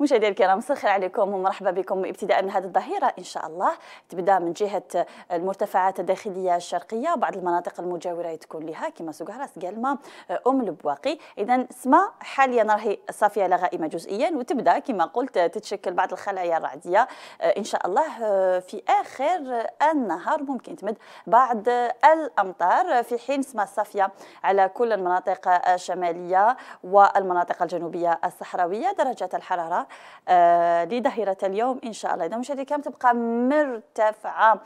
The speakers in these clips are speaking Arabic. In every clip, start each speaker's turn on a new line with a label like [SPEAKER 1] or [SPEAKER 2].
[SPEAKER 1] مشاهدينا الكرام مسخر عليكم ومرحبا بكم ابتداء من هذه الظهيره ان شاء الله تبدا من جهه المرتفعات الداخليه الشرقيه بعض المناطق المجاوره تكون لها كما سوق عراس قالما آه، ام البواقي اذا سما حاليا راهي صافيه لا غائمه جزئيا وتبدا كما قلت تتشكل بعض الخلايا الرعديه آه، ان شاء الله آه، في اخر النهار ممكن تمد بعض الامطار في حين سما صافيه على كل المناطق الشماليه والمناطق الجنوبيه الصحراويه درجات الحراره آه، لظهيرة اليوم إن شاء الله إذا مشاهدي كم تبقى مرتفعة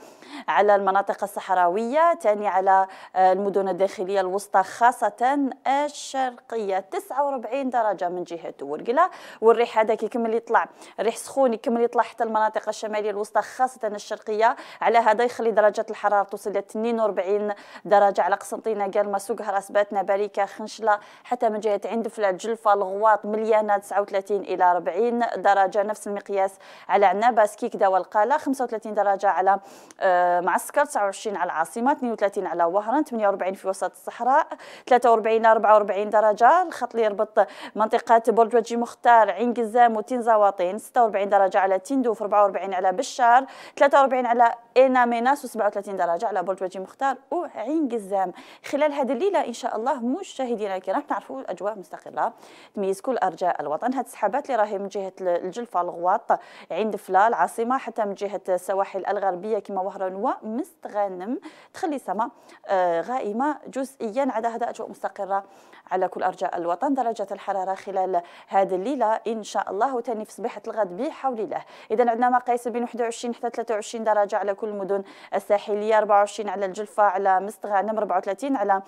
[SPEAKER 1] على المناطق الصحراوية تاني على آه، المدن الداخلية الوسطى خاصة الشرقية 49 درجة من جهة ورقلة والريح هذا كيكمل يطلع ريح سخون يكمل يطلع حتى المناطق الشمالية الوسطى خاصة الشرقية على هذا يخلي درجة الحرارة توصل ل 42 درجة على قسنطينة قال سوقها هراس باتنا باريكا خنشلة حتى من جهة عند فلات جلفة الغواط مليانة 39 إلى 40 35 درجة نفس المقياس على عنابة سكيكدا والقالة 35 درجة على آه، معسكر 29 على العاصمة 32 على وهران 48 في وسط الصحراء 43 44 درجة الخط اللي يربط منطقة برج وجي مختار عين قزام وتين زواطين 46 درجة على تندوف 44 على بشار 43 على إينا ميناس و37 درجة على برج وجي مختار وعين قزام خلال هذه الليلة إن شاء الله مشاهدينا الكرام تعرفوا الأجواء مستقرة تميز كل أرجاء الوطن هذه السحابات اللي راهي من جهه الجلفه الغواط عند فلا العاصمه حتى من جهه السواحل الغربيه كما وهران ومستغانم تخلي السماء آه، غائمه جزئيا عدا هذا اجواء مستقره على كل ارجاء الوطن درجه الحراره خلال هذه الليله ان شاء الله وثاني في صبيحه الغد بحول الله اذا عندنا مقاييس بين 21 حتى 23 درجه على كل المدن الساحليه 24 على الجلفه على مستغانم 34 على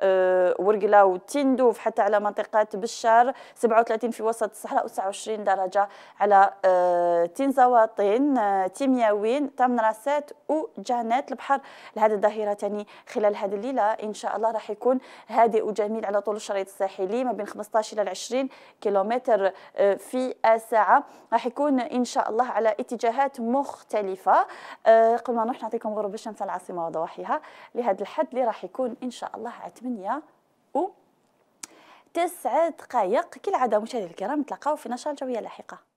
[SPEAKER 1] آه، ورقلا وتندوف حتى على منطقه بشار 37 في وسط الصحراء و29 درجه درجة على آه، تنزواطين آه، تيمياوين تمن راسات وجانات البحر لهذه الظاهرة تاني خلال هذه الليلة إن شاء الله راح يكون هادئ وجميل على طول الشريط الساحلي ما بين 15 إلى 20 كيلومتر آه، في الساعة راح يكون إن شاء الله على اتجاهات مختلفة قبل ما نروح نعطيكم غروب الشمس العاصمة وضواحيها لهذا الحد اللي راح يكون إن شاء الله على 8 و تسع دقائق كالعادة مشاهدينا الكرام نتلاقاو في نشاط جوية لاحقة